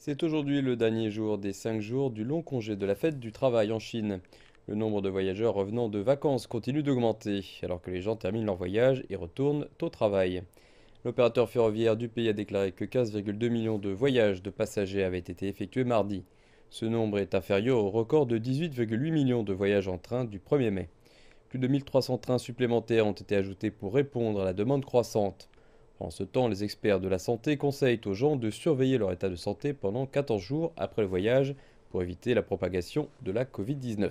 C'est aujourd'hui le dernier jour des 5 jours du long congé de la fête du travail en Chine. Le nombre de voyageurs revenant de vacances continue d'augmenter, alors que les gens terminent leur voyage et retournent au travail. L'opérateur ferroviaire du pays a déclaré que 15,2 millions de voyages de passagers avaient été effectués mardi. Ce nombre est inférieur au record de 18,8 millions de voyages en train du 1er mai. Plus de 1300 trains supplémentaires ont été ajoutés pour répondre à la demande croissante. En ce temps, les experts de la santé conseillent aux gens de surveiller leur état de santé pendant 14 jours après le voyage pour éviter la propagation de la Covid-19.